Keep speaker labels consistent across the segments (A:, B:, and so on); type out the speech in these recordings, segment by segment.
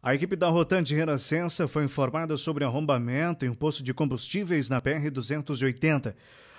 A: A equipe da Rotante Renascença foi informada sobre arrombamento em um posto de combustíveis na PR-280.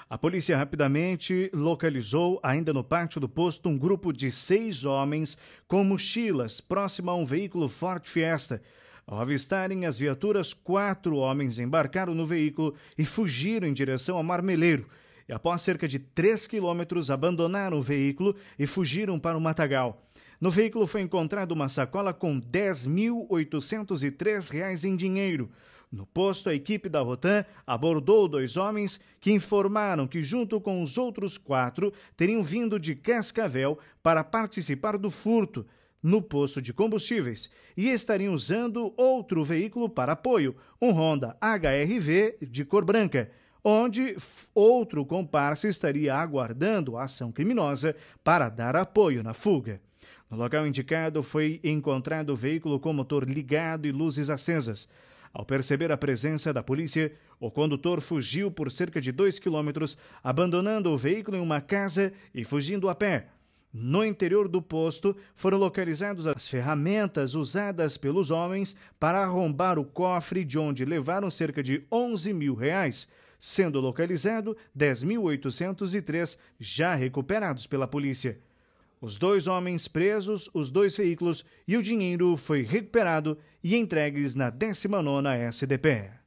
A: A polícia rapidamente localizou, ainda no pátio do posto, um grupo de seis homens com mochilas próximo a um veículo Ford Fiesta. Ao avistarem as viaturas, quatro homens embarcaram no veículo e fugiram em direção ao Marmeleiro. E após cerca de 3 quilômetros, abandonaram o veículo e fugiram para o Matagal. No veículo foi encontrada uma sacola com R$ 10.803 em dinheiro. No posto, a equipe da Rotan abordou dois homens que informaram que, junto com os outros quatro, teriam vindo de Cascavel para participar do furto no posto de combustíveis e estariam usando outro veículo para apoio, um Honda HRV de cor branca, onde outro comparsa estaria aguardando a ação criminosa para dar apoio na fuga. No local indicado foi encontrado o veículo com motor ligado e luzes acesas. Ao perceber a presença da polícia, o condutor fugiu por cerca de dois quilômetros, abandonando o veículo em uma casa e fugindo a pé. No interior do posto foram localizadas as ferramentas usadas pelos homens para arrombar o cofre de onde levaram cerca de 11 mil reais, sendo localizado 10.803 já recuperados pela polícia os dois homens presos, os dois veículos e o dinheiro foi recuperado e entregues na 19ª SDP.